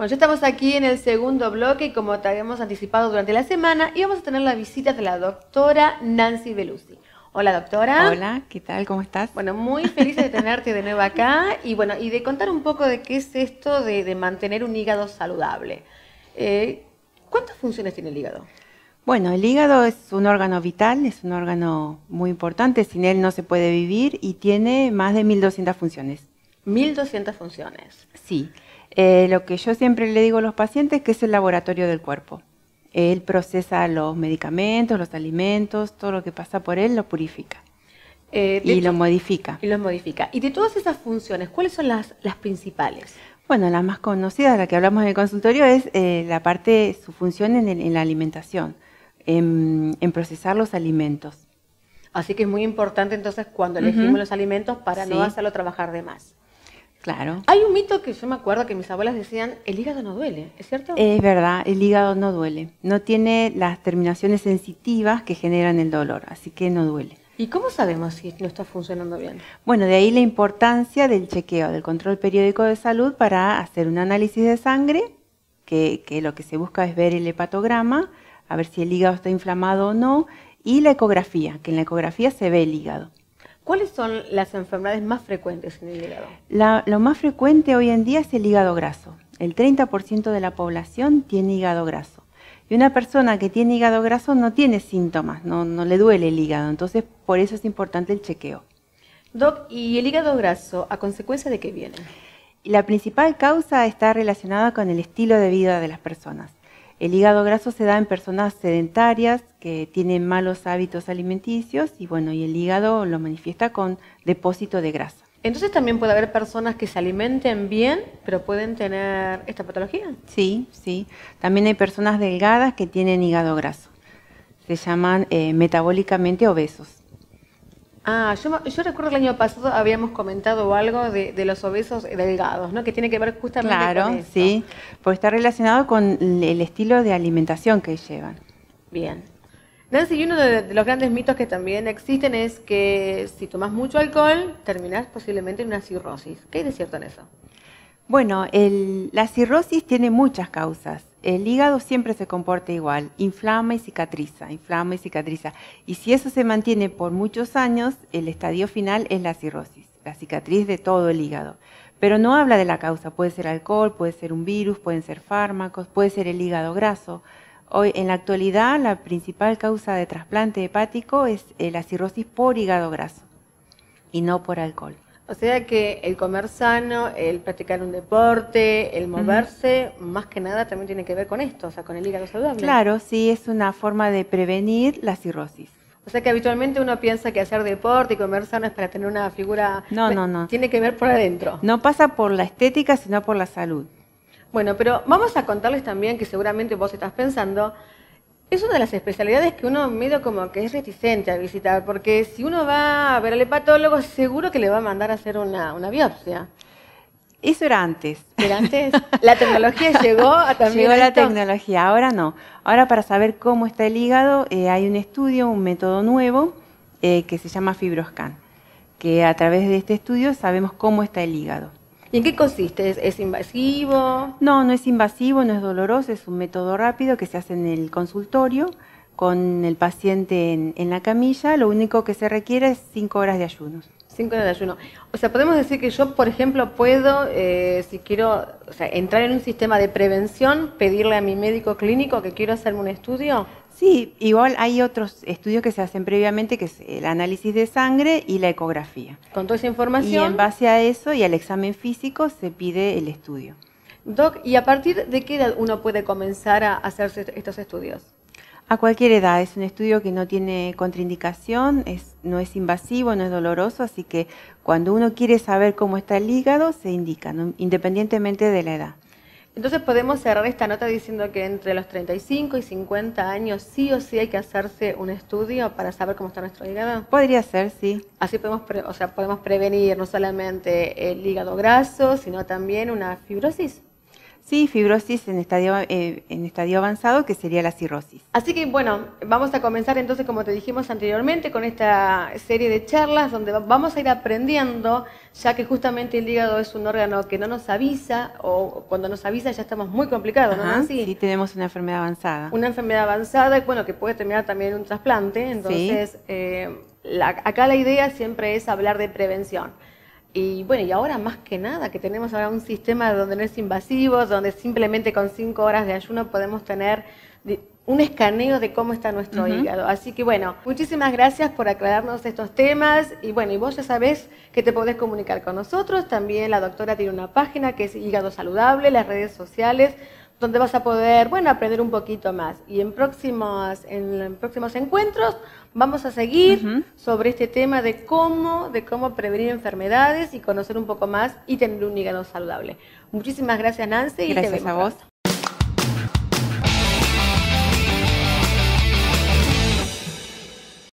Bueno, ya estamos aquí en el segundo bloque y como te habíamos anticipado durante la semana, íbamos a tener la visita de la doctora Nancy Belusi. Hola doctora. Hola, ¿qué tal? ¿Cómo estás? Bueno, muy feliz de tenerte de nuevo acá y bueno, y de contar un poco de qué es esto de, mantener un hígado saludable. Eh, ¿Cuántas funciones tiene el hígado? Bueno, el hígado es un órgano vital, es un órgano muy importante, sin él no se puede vivir y tiene más de 1.200 funciones. 1.200 funciones. Sí. Eh, lo que yo siempre le digo a los pacientes es que es el laboratorio del cuerpo. Él procesa los medicamentos, los alimentos, todo lo que pasa por él lo purifica. Eh, y lo modifica. Y lo modifica. Y de todas esas funciones, ¿cuáles son las, principales? Bueno, la más conocida, la que hablamos en el consultorio, es eh, la parte, su función en, la alimentación, en, procesar los alimentos. Así que es muy importante entonces cuando elegimos los alimentos para no hacerlo trabajar de más. Claro. Hay un mito que yo me acuerdo que mis abuelas decían, el hígado no duele, ¿es cierto? Es verdad, el hígado no duele. No tiene las terminaciones sensitivas que generan el dolor, así que no duele. ¿Y cómo sabemos si no está funcionando bien? Bueno, de ahí la importancia del chequeo, del control periódico de salud para hacer un análisis de sangre, que, que lo que se busca es ver el hepatograma, a ver si el hígado está inflamado o no, y la ecografía, que en la ecografía se ve el hígado. ¿Cuáles son las enfermedades más frecuentes en el hígado? lo más frecuente hoy en día es el hígado graso. El 30% de la población tiene hígado graso. Y una persona que tiene hígado graso no tiene síntomas, no, no le duele el hígado. Entonces, por eso es importante el chequeo. Doc, ¿y el hígado graso a consecuencia de qué viene? La principal causa está relacionada con el estilo de vida de las personas. El hígado graso se da en personas sedentarias que tienen malos hábitos alimenticios y bueno, y el hígado lo manifiesta con depósito de grasa. Entonces también puede haber personas que se alimenten bien, pero pueden tener esta patología. Sí, sí. También hay personas delgadas que tienen hígado graso. Se llaman eh, metabólicamente obesos. Ah, yo, yo recuerdo el año pasado habíamos comentado algo de, los obesos delgados, ¿no? Que tiene que ver justamente claro, con Claro, sí, porque está relacionado con el estilo de alimentación que llevan. Bien. Nancy, uno de, los grandes mitos que también existen es que si tomas mucho alcohol, terminás posiblemente en una cirrosis. ¿Qué hay de cierto en eso? Bueno, la cirrosis tiene muchas causas el hígado siempre se comporta igual, inflama y cicatriza, inflama y cicatriza. Y si eso se mantiene por muchos años, el estadio final es la cirrosis, la cicatriz de todo el hígado. Pero no habla de la causa, puede ser alcohol, puede ser un virus, pueden ser fármacos, puede ser el hígado graso. Hoy, en la actualidad, la principal causa de trasplante hepático es eh, la cirrosis por hígado graso y no por alcohol. O sea que el comer sano, el practicar un deporte, el moverse, más que nada también tiene que ver con esto, o sea, con el hígado saludable. Claro, sí, es una forma de prevenir la cirrosis. O sea que habitualmente uno piensa que hacer deporte y comer sano es para tener una figura... No, no, no. Tiene que ver por adentro. No pasa por la estética, sino por la salud. Bueno, pero vamos a contarles también que seguramente vos estás pensando es una de las especialidades que uno medio como que es reticente a visitar, porque si uno va a ver al hepatólogo, seguro que le va a mandar a hacer una, biopsia. Eso era antes. Era antes. La tecnología llegó a también. Llegó la tecnología, ahora no. Ahora para saber cómo está el hígado eh, hay un estudio, un método nuevo eh, que se llama FibroScan, que a través de este estudio sabemos cómo está el hígado. ¿Y en qué consiste? ¿Es, invasivo? No, no es invasivo, no es doloroso, es un método rápido que se hace en el consultorio con el paciente en, la camilla. Lo único que se requiere es cinco horas de ayunos. Cinco horas de ayuno. O sea, podemos decir que yo, por ejemplo, puedo, eh, si quiero entrar en un sistema de prevención, pedirle a mi médico clínico que quiero hacerme un estudio. Sí, igual hay otros estudios que se hacen previamente, que es el análisis de sangre y la ecografía. Con toda esa información. Y en base a eso y al examen físico se pide el estudio. Doc, ¿y a partir de qué edad uno puede comenzar a hacerse estos estudios? A cualquier edad, es un estudio que no tiene contraindicación, no es invasivo, no es doloroso, así que cuando uno quiere saber cómo está el hígado, se indica, independientemente de la edad. Entonces podemos cerrar esta nota diciendo que entre los 35 y 50 años sí o sí hay que hacerse un estudio para saber cómo está nuestro hígado. Podría ser, sí. Así podemos, o sea, podemos prevenir no solamente el hígado graso, sino también una fibrosis. Sí, fibrosis en estadio, eh, en estadio avanzado, que sería la cirrosis. Así que bueno, vamos a comenzar entonces, como te dijimos anteriormente, con esta serie de charlas donde vamos a ir aprendiendo, ya que justamente el hígado es un órgano que no nos avisa, o cuando nos avisa ya estamos muy complicados, ¿no? ¿Sí? tenemos una enfermedad avanzada. Una enfermedad avanzada, bueno, que puede terminar también un trasplante, entonces eh, acá la idea siempre es hablar de prevención. Y bueno, y ahora más que nada, que tenemos ahora un sistema donde no es invasivo, donde simplemente con cinco horas de ayuno podemos tener un escaneo de cómo está nuestro hígado. Así que bueno, muchísimas gracias por aclararnos estos temas. Y bueno, y vos ya sabés que te podés comunicar con nosotros. También la doctora tiene una página que es Hígado Saludable, las redes sociales donde vas a poder, bueno, aprender un poquito más. Y en próximos, en, próximos encuentros vamos a seguir sobre este tema de cómo, de cómo prevenir enfermedades y conocer un poco más y tener un hígado saludable. Muchísimas gracias, Nancy. y te a vos.